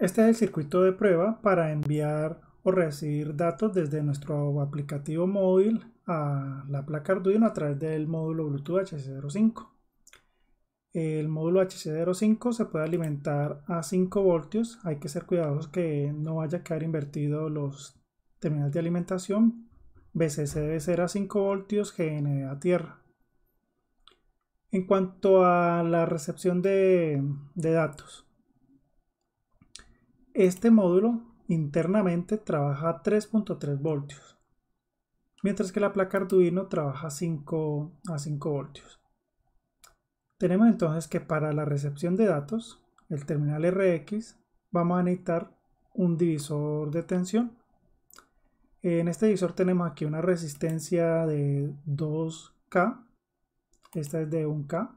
Este es el circuito de prueba para enviar o recibir datos desde nuestro aplicativo móvil a la placa Arduino a través del módulo Bluetooth HC05. El módulo HC05 se puede alimentar a 5 voltios. Hay que ser cuidadosos que no vaya a quedar invertido los terminales de alimentación. BCC debe ser a 5 voltios, GND a tierra. En cuanto a la recepción de datos, este módulo internamente trabaja a 3.3 voltios, mientras que la placa Arduino trabaja a 5 voltios. Tenemos entonces que para la recepción de datos, el terminal RX, vamos a necesitar un divisor de tensión. En este divisor tenemos aquí una resistencia de 2K, esta es de 1K,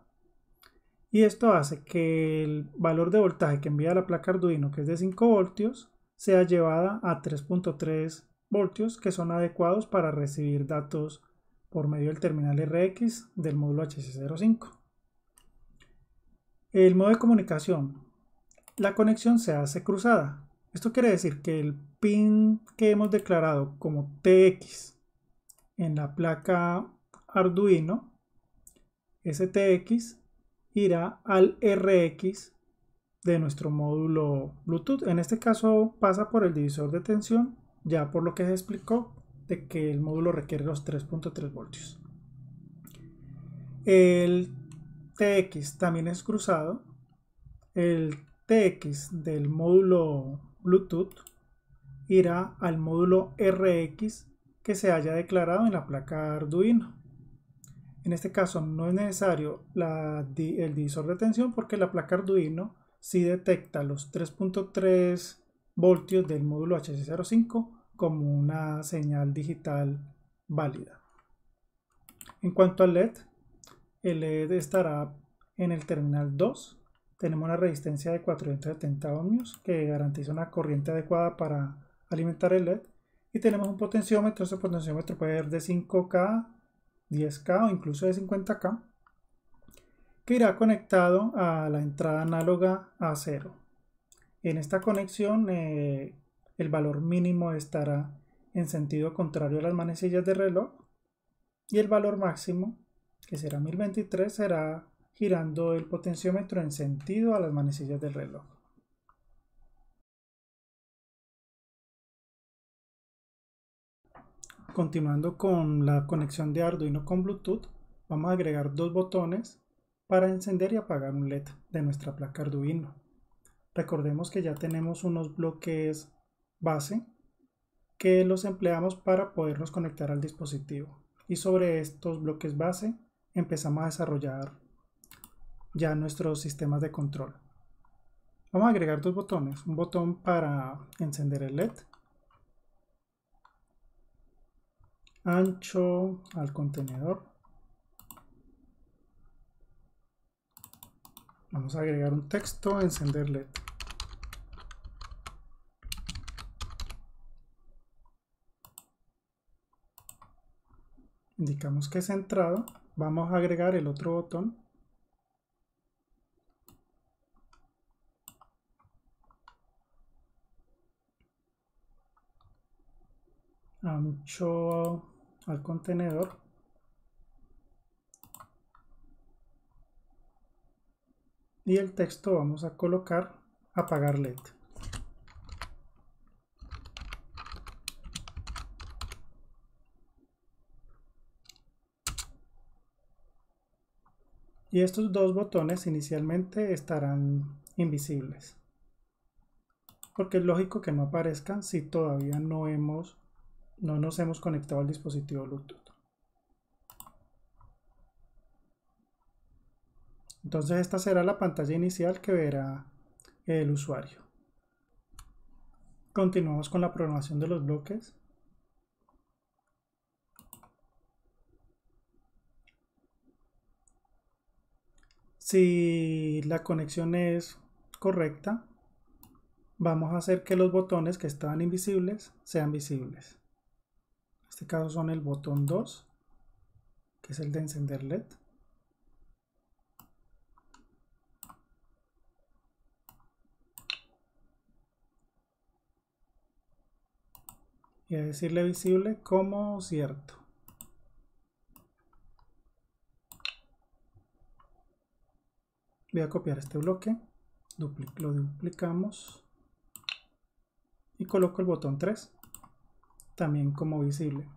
y esto hace que el valor de voltaje que envía la placa Arduino, que es de 5 voltios, sea llevada a 3.3 voltios que son adecuados para recibir datos por medio del terminal RX del módulo HC05. El modo de comunicación. La conexión se hace cruzada. Esto quiere decir que el pin que hemos declarado como TX en la placa Arduino, STX, irá al RX de nuestro módulo Bluetooth. En este caso pasa por el divisor de tensión, ya por lo que se explicó de que el módulo requiere los 3.3 voltios. El TX también es cruzado. El TX del módulo Bluetooth irá al módulo RX que se haya declarado en la placa Arduino. En este caso no es necesario la, el divisor de tensión porque la placa Arduino sí detecta los 3.3 voltios del módulo HC05 como una señal digital válida. En cuanto al LED, el LED estará en el terminal 2. Tenemos una resistencia de 470 ohmios que garantiza una corriente adecuada para alimentar el LED. Y tenemos un potenciómetro, ese potenciómetro puede ser de 5K 10K o incluso de 50K, que irá conectado a la entrada análoga a 0. En esta conexión eh, el valor mínimo estará en sentido contrario a las manecillas de reloj y el valor máximo, que será 1023, será girando el potenciómetro en sentido a las manecillas del reloj. Continuando con la conexión de Arduino con Bluetooth, vamos a agregar dos botones para encender y apagar un LED de nuestra placa Arduino. Recordemos que ya tenemos unos bloques base que los empleamos para podernos conectar al dispositivo. Y sobre estos bloques base empezamos a desarrollar ya nuestros sistemas de control. Vamos a agregar dos botones, un botón para encender el LED ancho al contenedor. Vamos a agregar un texto, encender LED. Indicamos que es entrado. Vamos a agregar el otro botón al contenedor y el texto vamos a colocar apagar LED. Y estos dos botones inicialmente estarán invisibles. Porque es lógico que no aparezcan si todavía no hemos no nos hemos conectado al dispositivo Bluetooth. Entonces esta será la pantalla inicial que verá el usuario. Continuamos con la programación de los bloques. Si la conexión es correcta, vamos a hacer que los botones que estaban invisibles sean visibles este caso son el botón 2, que es el de encender LED. Y a decirle visible como cierto. Voy a copiar este bloque, lo duplicamos y coloco el botón 3 también como visible.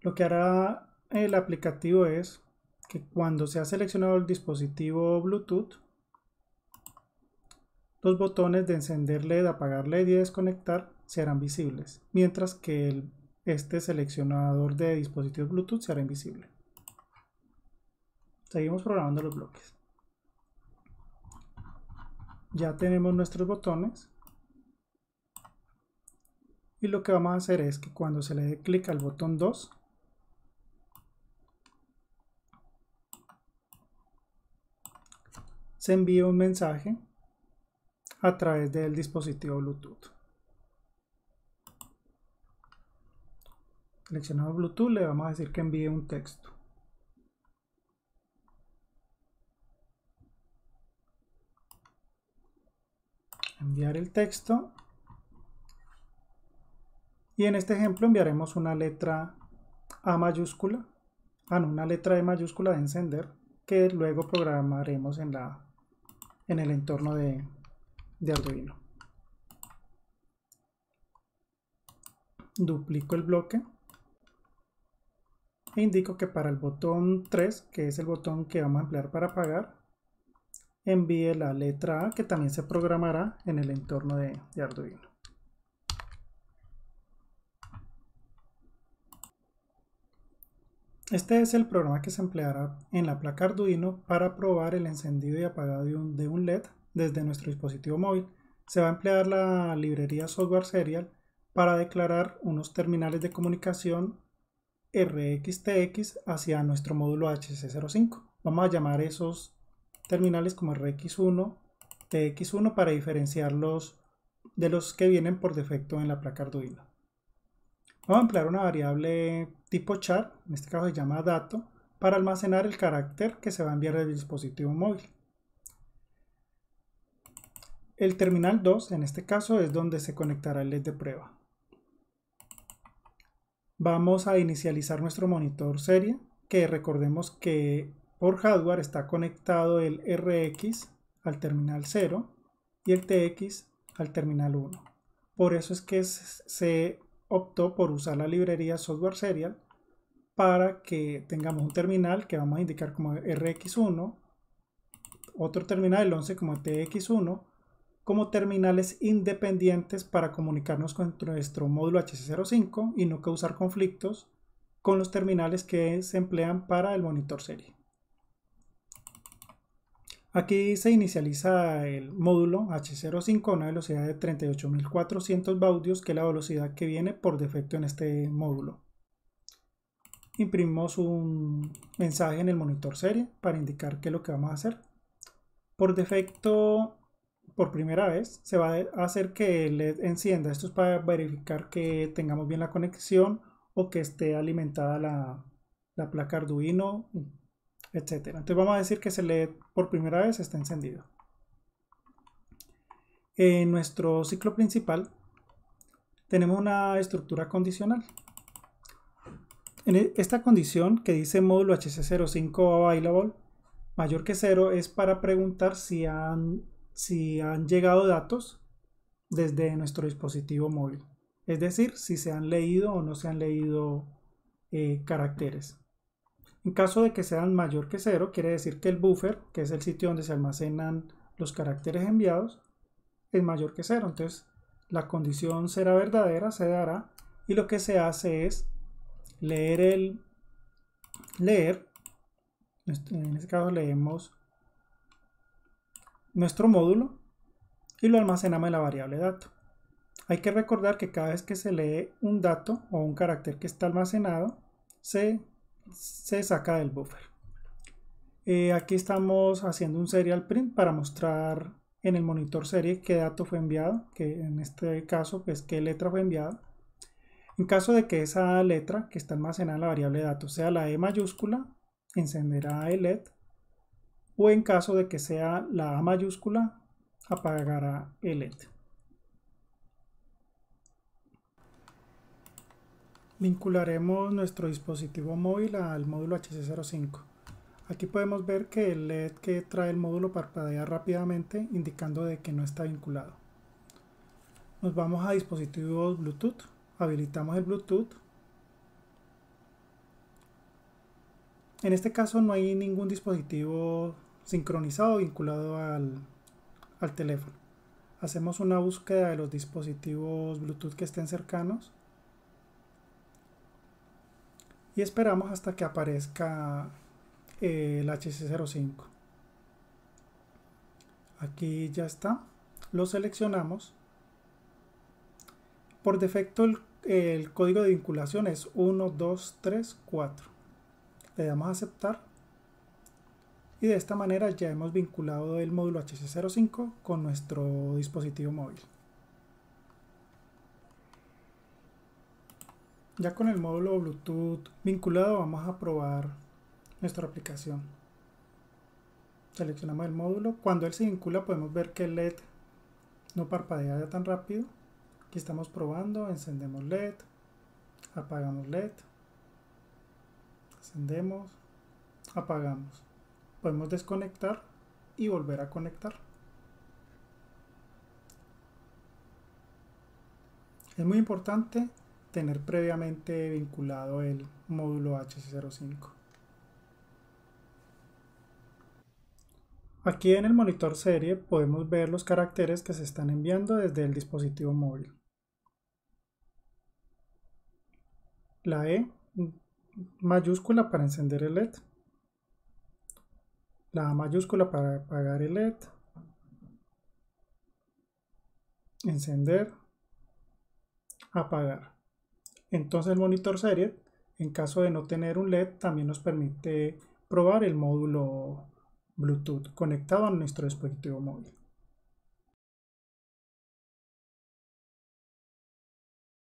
Lo que hará el aplicativo es que cuando se ha seleccionado el dispositivo Bluetooth, los botones de encender LED, apagar LED y desconectar serán visibles, mientras que este seleccionador de dispositivos Bluetooth será invisible. Seguimos programando los bloques. Ya tenemos nuestros botones y lo que vamos a hacer es que cuando se le dé clic al botón 2 se envía un mensaje a través del dispositivo Bluetooth seleccionado Bluetooth le vamos a decir que envíe un texto enviar el texto y en este ejemplo enviaremos una letra A mayúscula, ah, no, una letra E mayúscula de encender, que luego programaremos en, el entorno de, Arduino. Duplico el bloque e indico que para el botón 3, que es el botón que vamos a emplear para apagar, envíe la letra A que también se programará en el entorno de Arduino. Este es el programa que se empleará en la placa Arduino para probar el encendido y apagado de un, LED desde nuestro dispositivo móvil. Se va a emplear la librería Software Serial para declarar unos terminales de comunicación RXTX hacia nuestro módulo HC05. Vamos a llamar esos terminales como RX1, TX1 para diferenciarlos de los que vienen por defecto en la placa Arduino. Vamos a emplear una variable tipo char, en este caso se llama dato, para almacenar el carácter que se va a enviar del dispositivo móvil. El terminal 2, en este caso, es donde se conectará el LED de prueba. Vamos a inicializar nuestro monitor serie, que recordemos que por hardware está conectado el RX al terminal 0 y el TX al terminal 1. Por eso es que se optó por usar la librería software serial para que tengamos un terminal que vamos a indicar como RX1, otro terminal del 11 como TX1, como terminales independientes para comunicarnos con nuestro módulo HC05 y no causar conflictos con los terminales que se emplean para el monitor serie. Aquí se inicializa el módulo H05 a una velocidad de 38.400 baudios, que es la velocidad que viene por defecto en este módulo. Imprimimos un mensaje en el monitor serie para indicar qué es lo que vamos a hacer. Por defecto, por primera vez, se va a hacer que el LED encienda. Esto es para verificar que tengamos bien la conexión o que esté alimentada la, la placa Arduino etcétera, Entonces vamos a decir que se lee por primera vez, está encendido. En nuestro ciclo principal tenemos una estructura condicional. En e, esta condición que dice módulo HC05 available mayor que cero es para preguntar si han, llegado datos desde nuestro dispositivo móvil. Es decir, si se han leído o no se han leído eh, caracteres. En caso de que sean mayor que 0, quiere decir que el buffer, que es el sitio donde se almacenan los caracteres enviados, es mayor que 0. Entonces la condición será verdadera, se dará, y lo que se hace es leer el leer, este, en este caso leemos nuestro módulo y lo almacenamos en la variable dato. Hay que recordar que cada vez que se lee un dato o un carácter que está almacenado, se se saca del buffer. Eh, aquí estamos haciendo un serial print para mostrar en el monitor serie qué dato fue enviado, que en este caso pues qué letra fue enviada. En caso de que esa letra que está almacenada en la variable de datos sea la E mayúscula, encenderá el LED. O en caso de que sea la A mayúscula, apagará el LED. Vincularemos nuestro dispositivo móvil al módulo HC05. Aquí podemos ver que el LED que trae el módulo parpadea rápidamente indicando de que no está vinculado. Nos vamos a dispositivos Bluetooth, habilitamos el Bluetooth. En este caso no hay ningún dispositivo sincronizado vinculado al, al teléfono. Hacemos una búsqueda de los dispositivos Bluetooth que estén cercanos y esperamos hasta que aparezca eh, el HC05 aquí ya está lo seleccionamos por defecto el, el código de vinculación es 1234 le damos a aceptar y de esta manera ya hemos vinculado el módulo HC05 con nuestro dispositivo móvil Ya con el módulo Bluetooth vinculado vamos a probar nuestra aplicación. Seleccionamos el módulo. Cuando él se vincula podemos ver que el LED no parpadea tan rápido. Aquí estamos probando, encendemos LED, apagamos LED, encendemos, apagamos. Podemos desconectar y volver a conectar. Es muy importante tener previamente vinculado el módulo HC05. Aquí en el monitor serie podemos ver los caracteres que se están enviando desde el dispositivo móvil. La E mayúscula para encender el LED. La A mayúscula para apagar el LED. Encender. Apagar. Entonces el monitor serie, en caso de no tener un LED, también nos permite probar el módulo Bluetooth conectado a nuestro dispositivo móvil.